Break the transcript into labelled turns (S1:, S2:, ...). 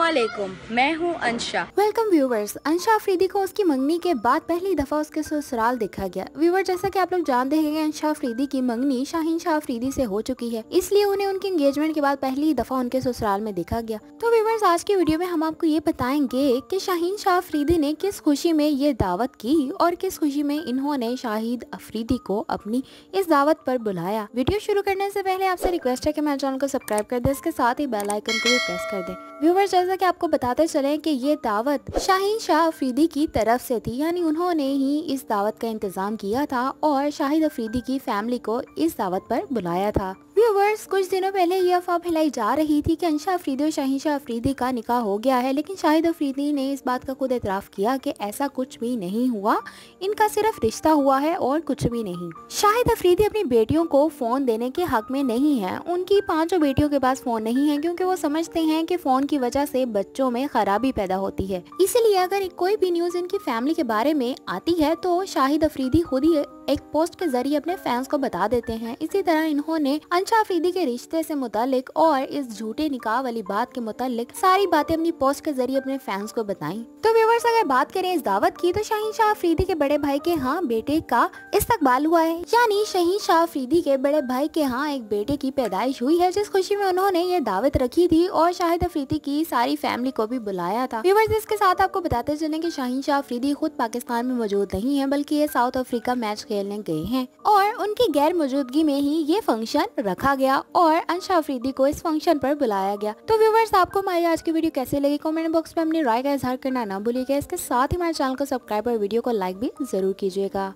S1: असलम मैं हूं Ansha welcome viewers Ansha Afridi को उसकी मंगनी के बाद पहली दफा उसके ससुराल देखा गया व्यूवर जैसा कि आप लोग जानते हैं अंशा अफरीदी की मंगनी शाहीन शाह अफरीदी से हो चुकी है इसलिए उन्हें उनके एंगेजमेंट के बाद पहली दफा उनके ससुराल में देखा गया तो व्यूवर्स आज की वीडियो में हम आपको ये बताएंगे की शाहीन शाह अफरीदी ने किस खुशी में ये दावत की और किस खुशी में इन्होंने शाहिद अफरीदी को अपनी इस दावत पर बुलाया वीडियो शुरू करने ऐसी पहले आपसे रिक्वेस्ट है की मेरे चैनल को सब्सक्राइब कर दे इसके साथ ही बेलाइकन को भी प्रेस कर दे व्यूवर्स जैसा कि आपको बताते चले कि ये दावत शाहीन शाह अफरीदी की तरफ से थी यानी उन्होंने ही इस दावत का इंतजाम किया था और शाहिद अफरीदी की फैमिली को इस दावत पर बुलाया था व्यूवर्स कुछ दिनों पहले ये अफवाह फैलाई जा रही थी कि अंशा अफरीदी और शाहिशा अफरीदी का निकाह हो गया है लेकिन शाहिद अफरीदी ने इस बात का खुद एतराफ़ किया कि ऐसा कुछ भी नहीं हुआ इनका सिर्फ रिश्ता हुआ है और कुछ भी नहीं शाहिद अफरीदी अपनी बेटियों को फ़ोन देने के हक में नहीं है उनकी पाँचों बेटियों के पास फ़ोन नहीं है क्योंकि वो समझते हैं कि फ़ोन की वजह से बच्चों में खराबी पैदा होती है इसीलिए अगर कोई भी न्यूज़ इनकी फैमिली के बारे में आती है तो शाहिद अफरीदी खुद ही एक पोस्ट के जरिए अपने फैंस को बता देते हैं इसी तरह इन्होंने अंशा अफरीदी के रिश्ते से मुतालिक और इस झूठे निकाह वाली बात के मुतालिक सारी बातें अपनी पोस्ट के जरिए अपने फैंस को बताई तो व्यूवर्स अगर बात करें इस दावत की तो शाहीन शाह अफरीदी के बड़े भाई के हाँ बेटे का इस्तकबाल हुआ है यानी शहीन शाह अफरीदी के बड़े भाई के यहाँ एक बेटे की पैदाइश हुई है जिस खुशी में उन्होंने ये दावत रखी थी और शाहिद अफरीदी की सारी फैमिली को भी बुलाया था व्यूवर्स इसके साथ आपको बताते चले की शाहीन शाह अफरीदी खुद पाकिस्तान में मौजूद नहीं है बल्कि ये साउथ अफ्रीका मैच खेल खेलने गए हैं और उनकी गैर मौजूदगी में ही ये फंक्शन रखा गया और अंशा अफरीदी को इस फंक्शन पर बुलाया गया तो व्यूवर्स आपको हमारी आज की वीडियो कैसे लगी कमेंट बॉक्स में अपनी राय का इजहार करना ना भूलिएगा इसके साथ ही हमारे चैनल को सब्सक्राइब और वीडियो को लाइक भी जरूर कीजिएगा